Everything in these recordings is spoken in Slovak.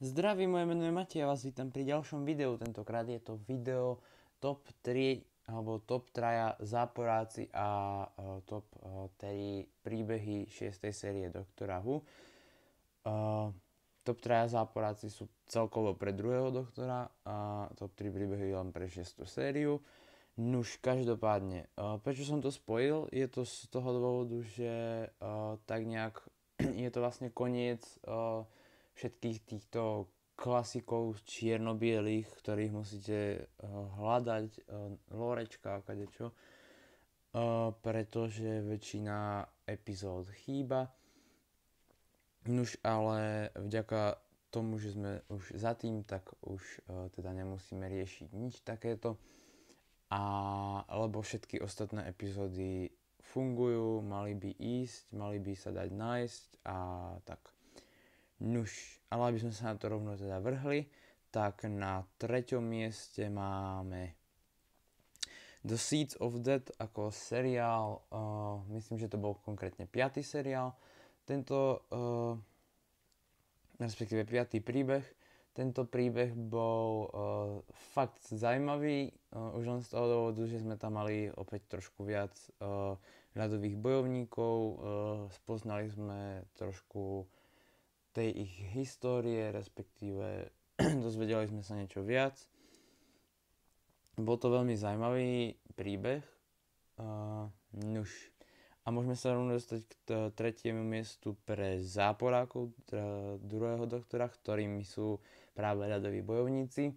Zdraví, moje meno je Matej a vás vítam pri ďalšom videu. Tentokrát je to video top 3 alebo top 3 záporáci a e, top 3 e, príbehy 6. série Doktora Hu. E, top 3 záporáci sú celkovo pre druhého doktora a top 3 príbehy len pre 6. sériu. Nuž, každopádne, uh, prečo som to spojil, je to z toho dôvodu, že uh, tak nejak je to vlastne koniec uh, všetkých týchto klasikov čierno ktorých musíte hľadať, lorečka a kadečo, pretože väčšina epizód chýba. Nuž, ale vďaka tomu, že sme už za tým, tak už teda nemusíme riešiť nič takéto a, lebo všetky ostatné epizódy fungujú, mali by ísť, mali by sa dať nájsť a tak. Nuž, ale aby sme sa na to rovno teda vrhli, tak na treťom mieste máme The Seeds of Dead ako seriál, uh, myslím, že to bol konkrétne piatý seriál. Tento, uh, respektíve piatý príbeh, tento príbeh bol uh, fakt zaujímavý, uh, už len z toho dôvodu, že sme tam mali opäť trošku viac uh, ľadových bojovníkov, uh, spoznali sme trošku tej ich histórie, respektíve dozvedeli sme sa niečo viac. Bol to veľmi zaujímavý príbeh. Uh, nuž, a môžeme sa rovno dostať k t- tretiemu miestu pre záporákov t- teda druhého doktora, ktorými sú práve ľadoví bojovníci, e,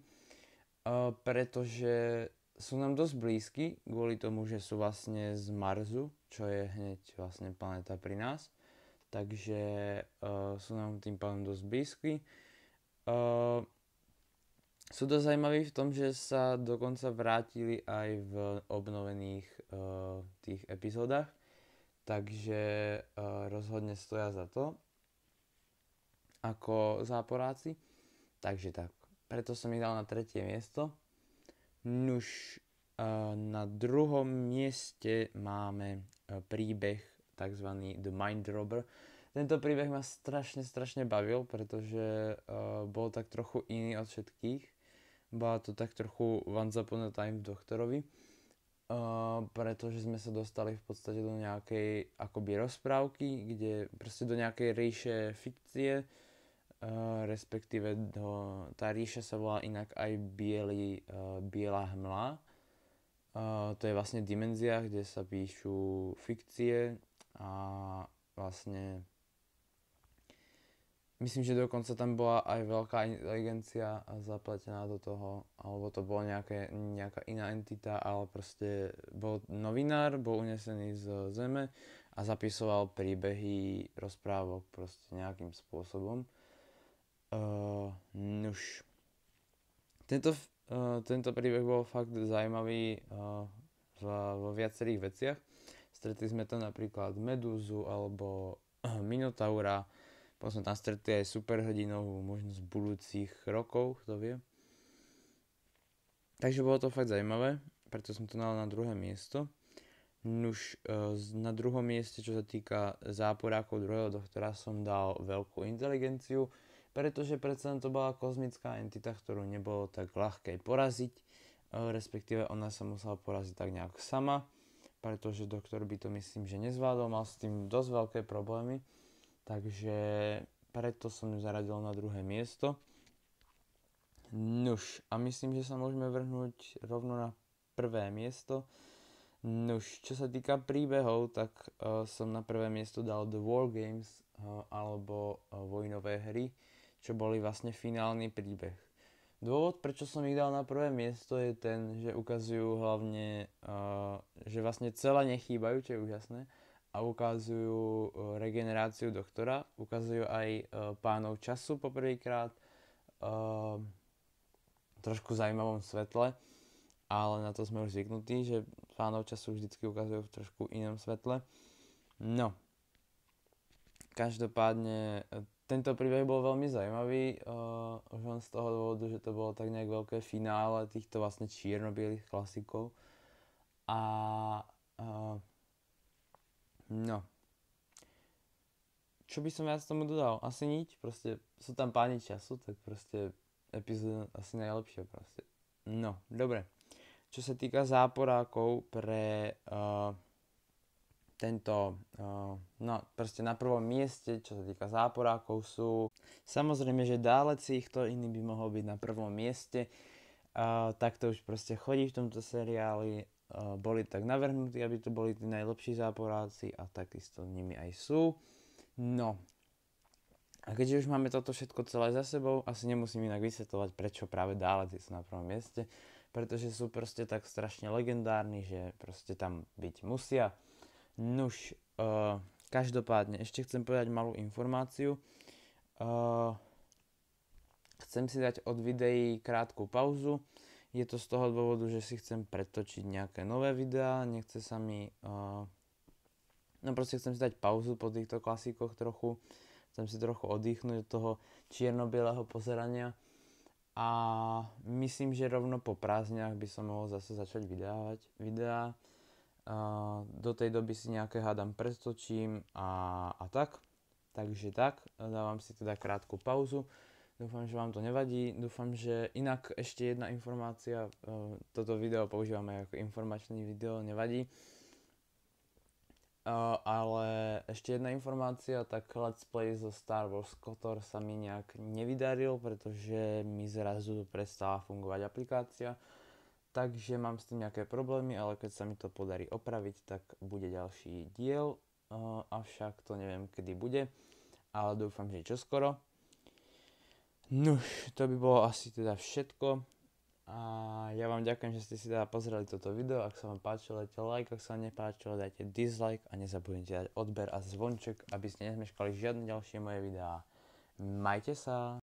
pretože sú nám dosť blízky kvôli tomu, že sú vlastne z Marzu, čo je hneď vlastne planéta pri nás. Takže e, sú nám tým pádom dosť blízky. E, sú dosť zaujímaví v tom, že sa dokonca vrátili aj v obnovených e, tých epizódach Takže e, rozhodne stoja za to ako záporáci. Takže tak, preto som ich dal na tretie miesto. Nuž, e, na druhom mieste máme e, príbeh tzv. The Mind Robber. Tento príbeh ma strašne, strašne bavil, pretože bol tak trochu iný od všetkých. Bola to tak trochu Once Upon a Time v Doktorovi Eh, pretože sme sa dostali v podstate do nejakej akoby rozprávky, kde proste do nejakej ríše fikcie, uh, respektíve do, tá ríša sa volá inak aj bielý, uh, biela hmla. Uh, to je vlastne dimenzia, kde sa píšu fikcie a vlastne Myslím, že dokonca tam bola aj veľká inteligencia zapletená do toho, alebo to bola nejaké, nejaká iná entita, ale proste bol novinár, bol unesený z zeme a zapisoval príbehy rozprávok proste nejakým spôsobom. Uh, nuž. Tento, uh, tento príbeh bol fakt zaujímavý uh, v, vo viacerých veciach. Stretli sme tam napríklad Medúzu alebo uh, Minotaura, potom sme tam stretli aj možno z budúcich rokov, kto vie. Takže bolo to fakt zaujímavé, preto som to dal na druhé miesto. Nuž e, na druhom mieste, čo sa týka záporákov druhého doktora, som dal veľkú inteligenciu, pretože predsa to bola kozmická entita, ktorú nebolo tak ľahké poraziť, e, respektíve ona sa musela poraziť tak nejak sama, pretože doktor by to myslím, že nezvládol, mal s tým dosť veľké problémy Takže preto som ju zaradil na druhé miesto. Nuž, a myslím, že sa môžeme vrhnúť rovno na prvé miesto. Nuž, čo sa týka príbehov, tak uh, som na prvé miesto dal The War Games uh, alebo uh, Vojnové hry, čo boli vlastne finálny príbeh. Dôvod, prečo som ich dal na prvé miesto, je ten, že ukazujú hlavne, uh, že vlastne celé nechýbajú, čo je úžasné, a ukazujú e, regeneráciu doktora, ukazujú aj e, pánov času poprvýkrát, e, trošku zaujímavom svetle, ale na to sme už zvyknutí, že pánov času vždy ukazujú v trošku inom svetle. No, každopádne tento príbeh bol veľmi zaujímavý, uh, už len z toho dôvodu, že to bolo tak nejak veľké finále týchto vlastne čierno klasikov. A uh, No. Čo by som viac tomu dodal? Asi nič, proste sú tam páni času, tak proste epizóda asi najlepšia proste. No, dobre. Čo sa týka záporákov pre uh, tento, uh, no proste na prvom mieste, čo sa týka záporákov sú, samozrejme, že dáleci, kto iný by mohol byť na prvom mieste, uh, tak to už proste chodí v tomto seriáli Eh, boli tak navrhnutí, aby to boli tí najlepší záporáci a takisto nimi aj sú. No, a keďže už máme toto všetko celé za sebou, asi nemusím inak vysvetovať, prečo práve dále sú na prvom mieste, pretože sú proste tak strašne legendárni, že proste tam byť musia. Nuž, uh, každopádne, ešte chcem povedať malú informáciu. Uh, chcem si dať od videí krátku pauzu, je to z toho dôvodu, že si chcem pretočiť nejaké nové videá, nechce sa mi... Uh, no proste chcem si dať pauzu po týchto klasíkoch trochu, chcem si trochu oddychnúť od toho čierno-bieleho pozerania a myslím, že rovno po prázdniach by som mohol zase začať vydávať videá. Uh, do tej doby si nejaké hádam prestočím a, a tak. Takže tak, dávam si teda krátku pauzu. Dúfam, že vám to nevadí. Dúfam, že inak ešte jedna informácia. E, toto video používame ako informačný video, nevadí. E, ale ešte jedna informácia, tak Let's Play zo Star Wars Kotor sa mi nejak nevydaril, pretože mi zrazu prestala fungovať aplikácia. Takže mám s tým nejaké problémy, ale keď sa mi to podarí opraviť, tak bude ďalší diel. E, avšak to neviem, kedy bude, ale dúfam, že čoskoro. No, to by bolo asi teda všetko. A ja vám ďakujem, že ste si teda pozreli toto video. Ak sa vám páčilo, dajte like, ak sa vám nepáčilo, dajte dislike a nezabudnite dať odber a zvonček, aby ste nezmeškali žiadne ďalšie moje videá. Majte sa!